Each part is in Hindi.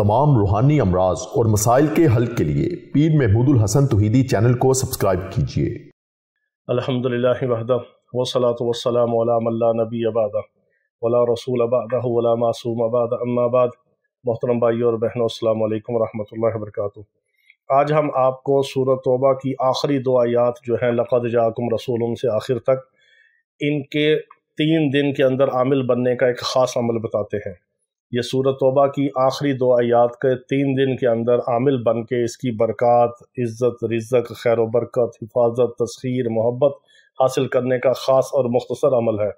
तमाम रूहानी अमराज और मसाइल के हल के लिए पीर महमूदुल हसन तोहदी चैनल को सब्सक्राइब कीजिए अलहमदिल्लाहदा नबी रसूल मोहतरम भाई और बहनों अल्लाम वरहमल वर्क आज हम आपको सूरत तोबा की आखिरी दो आयात जो हैं लक़द जाकुम रसूल से आखिर तक इनके तीन दिन के अंदर आमिल बनने का एक ख़ास अमल बताते हैं ये सूरत तोबा की आखिरी दो आयात के तीन दिन के अंदर आमिल बन के इसकी बरक़ात इज़्ज़त रिज्ज़त खैर बरकत हिफाजत तस्खीर मोहब्बत हासिल करने का ख़ास और मुख्तर अमल है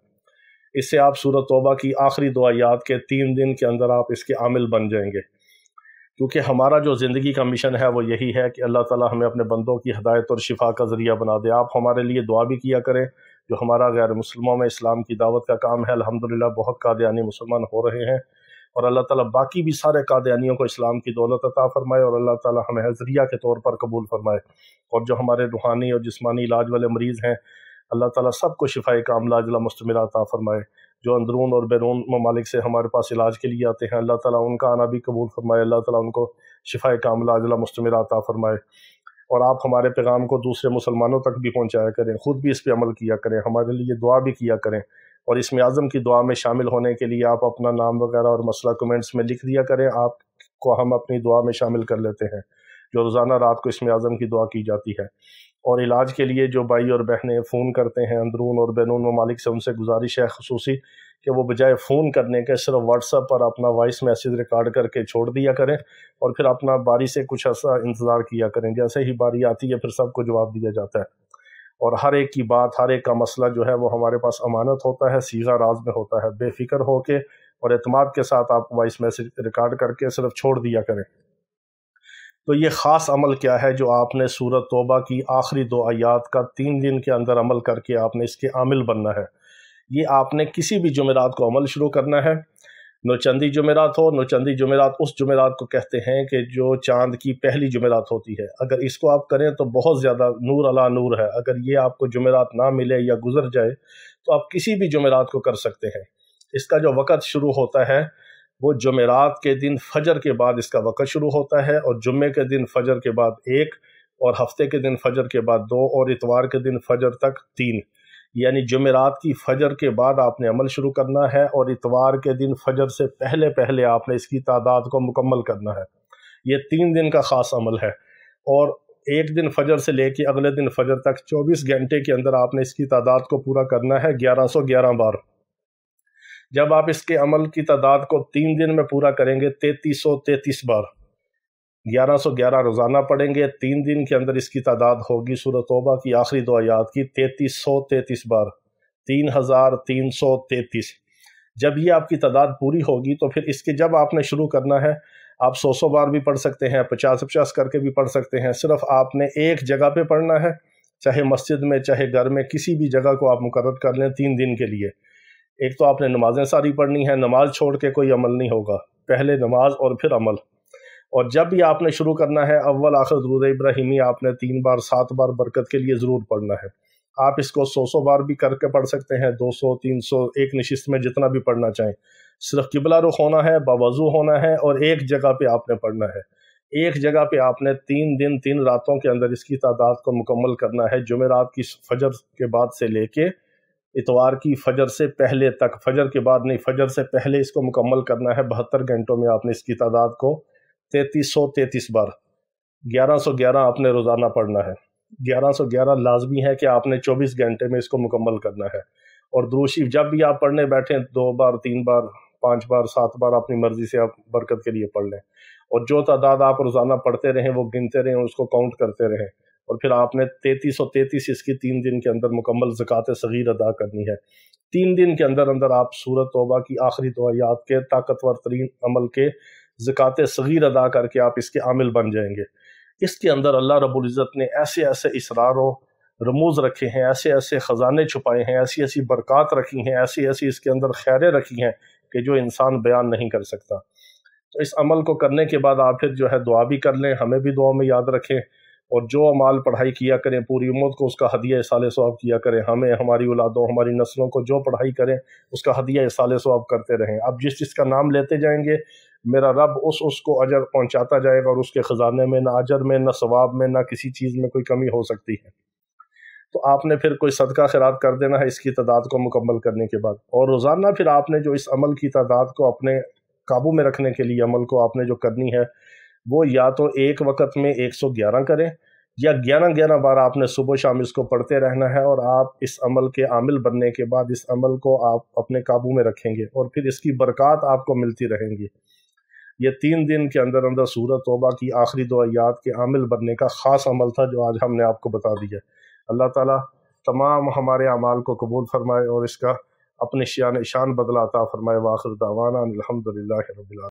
इससे आप सूरत तोबा की आखिरी दो आयात के तीन दिन के अंदर आप इसके आमिल बन जाएंगे क्योंकि हमारा जो ज़िंदगी का मिशन है वो यही है कि अल्लाह ताला हमें अपने बंदों की हदायत और शिफा का ज़रिया बना दे आप हमारे लिए दुआ भी किया करें जो हमारा गैर मुसलमों में इस्लाम की दावत का काम है अलहमदिल्ला बहुत कादयानी मुसलमान हो रहे हैं और अल्लाह ताला बाकी भी सारे कादानियों को इस्लाम की दौलत अता फ़रमाए और अल्लाह ताला हमें हजरिया के तौर पर कबूल फ़रमाए और जो हमारे रूहानी और जिसमानी इलाज वाले मरीज़ हैं अल्लाह ताला सबको शिफा कामला अजला मुस्तमिल अता फ़रमाए जो अंदरून और बैरून ममालिक से हमारे पास इलाज के लिए आते हैं अल्लाह ताला उनका आना भी कबूल फ़रमाए अल्लाह ताला उनको शिफा कामला अजला मुस्तमिल अता फ़रमाए और आप हमारे पैगाम को दूसरे मुसलमानों तक भी पहुँचाया करें ख़ुद भी इस पर अमल किया करें हमारे लिए दुआ भी किया करें और इसमें आज़म की दुआ में शामिल होने के लिए आप अपना नाम वगैरह और मसला कमेंट्स में लिख दिया करें आपको हम अपनी दुआ में शामिल कर लेते हैं जो रोज़ाना रात को इसमें आज़म की दुआ की जाती है और इलाज के लिए जो भाई और बहनें फ़ोन करते हैं अंदरून और बैरून ममालिक से उनसे गुजारिश है खसूसी कि वो बजाय फ़ोन करने के सिर्फ व्हाट्सअप पर अपना वॉइस मैसेज रिकॉर्ड करके छोड़ दिया करें और फिर अपना बारी से कुछ ऐसा इंतज़ार किया करें जैसे ही बारी आती है फिर सबको जवाब दिया जाता है और हर एक की बात हर एक का मसला जो है वो हमारे पास अमानत होता है सीधा राज में होता है बेफिक्र होके और अतमाद के साथ आप वॉइस मैसेज रिकॉर्ड करके सिर्फ छोड़ दिया करें तो ये ख़ास अमल क्या है जो आपने सूरत तोबा की आखिरी दो आयात का तीन दिन के अंदर अमल करके आपने इसके आमिल बनना है ये आपने किसी भी जुमेरात को अमल शुरू करना है नौचंदी जुमेरात हो नौचंदी जुमेरात उस जुमेरात को कहते हैं कि जो चांद की पहली जुमेरात होती है अगर इसको आप करें तो बहुत ज़्यादा नूर अला नूर है अगर ये आपको जुमेरात ना मिले या गुजर जाए तो आप किसी भी जुमेरात को कर सकते हैं इसका जो वक़्त शुरू होता है वो जुमेरात के दिन फजर के बाद इसका वक़्त शुरू होता है और जुम्मे के दिन फजर के बाद एक और हफ्ते के दिन फजर के बाद दो और इतवार के दिन फजर तक तीन यानी जमेरात की फजर के बाद आपने अमल शुरू करना है और इतवार के दिन फजर से पहले पहले आपने इसकी तादाद को मुकम्मल करना है ये तीन दिन का ख़ास अमल है और एक दिन फजर से लेके अगले दिन फजर तक 24 घंटे के अंदर आपने इसकी तादाद को पूरा करना है 1111 बार जब आप इसके अमल की तादाद को तीन दिन में पूरा करेंगे तैतीस बार ग्यारह सौ ग्यारह रोज़ाना पढ़ेंगे तीन दिन के अंदर इसकी तादाद होगी सूरत तोबा की आखिरी दो आयात की तैतीस सौ तैतीस बार तीन हज़ार तीन सौ तैतीस जब ये आपकी तादाद पूरी होगी तो फिर इसके जब आपने शुरू करना है आप सौ सौ बार भी पढ़ सकते हैं पचास पचास करके भी पढ़ सकते हैं सिर्फ आपने एक जगह पे पढ़ना है चाहे मस्जिद में चाहे घर में किसी भी जगह को आप मुकर कर लें तीन दिन के लिए एक तो आपने नमाजें सारी पढ़नी है नमाज छोड़ के कोई अमल नहीं होगा पहले नमाज और फिर अमल और जब भी आपने शुरू करना है अव्वल आखिर दरूद इब्राहिमी आपने तीन बार सात बार बरकत के लिए ज़रूर पढ़ना है आप इसको सौ सौ बार भी करके पढ़ सकते हैं दो सौ तीन सौ एक नशिस्त में जितना भी पढ़ना चाहें सिर्फ किबला रुख होना है बावजू होना है और एक जगह पे आपने पढ़ना है एक जगह पे आपने तीन दिन तीन रातों के अंदर इसकी तादाद को मुकम्मल करना है जुमेरात की फजर के बाद से लेके इतवार की फजर से पहले तक फजर के बाद नहीं फजर से पहले इसको मुकम्मल करना है बहत्तर घंटों में आपने इसकी तादाद को तैतीस सौ तैतीस बार ग्यारह सौ ग्यारह आपने रोज़ाना पढ़ना है ग्यारह सौ ग्यारह लाजमी है कि आपने चौबीस घंटे में इसको मुकम्मल करना है और द्रोशी जब भी आप पढ़ने बैठें दो बार तीन बार पाँच बार सात बार अपनी मर्ज़ी से आप बरकत के लिए पढ़ लें और जो तादाद आप रोज़ाना पढ़ते रहें वो गिनते रहें उसको काउंट करते रहें और फिर आपने तैतीस सौ तैतीस इसकी तीन दिन के अंदर मुकम्मल ज़क़ात सगीर अदा करनी है तीन दिन के अंदर अंदर आप सूरत तोबा की आखिरी दवायात के ताकतवर तरीन अमल के ज़क़़त सग़ीर अदा करके आप इसके आमिल बन जाएंगे इसके अंदर अल्लाह रबुल्ज़त ने ऐसे ऐसे इसरारों रमूज रखे हैं ऐसे ऐसे ख़जाने छुपाए हैं ऐसी ऐसी बरक़ात रखी हैं ऐसी ऐसी इसके अंदर खैरें रखी हैं कि जो इंसान बयान नहीं कर सकता तो इस अमल को करने के बाद आप फिर जो है दुआ भी कर लें हमें भी दुआ में याद रखें और जो अमाल पढ़ाई किया करें पूरी उम्र को उसका हदिया साल स्वाब किया करें हमें हमारी औलादों हमारी नस्लों को जो पढ़ाई करें उसका हदिया साल स्वाब करते रहें आप जिस चीज़ का नाम लेते जाएंगे मेरा रब उस उसको अजर पहुंचाता जाएगा और उसके ख़जाने में ना अजर में ना सवाब में ना किसी चीज़ में कोई कमी हो सकती है तो आपने फिर कोई सदका ख़राब कर देना है इसकी तादाद को मुकम्मल करने के बाद और रोज़ाना फिर आपने जो इस अमल की तादाद को अपने काबू में रखने के लिए अमल को आपने जो करनी है वो या तो एक वक्त में एक सौ ग्यारह करें या ग्यारह ग्यारह बार आपने सुबह शाम इसको पढ़ते रहना है और आप इस अमल के आमिल बनने के बाद इस अमल को आप अपने काबू में रखेंगे और फिर इसकी बरक़ात आपको मिलती रहेंगी ये तीन दिन के अंदर अंदर सूरत तोबा की आखिरी दुआयात के आमिल बनने का ख़ास अमल था जो आज हमने आपको बता दिया अल्लाह ताला तमाम हमारे अमाल को कबूल फरमाए और इसका अपने शान शान बदलाता फरमाए वाखिर दावाना अलहमदिल्ला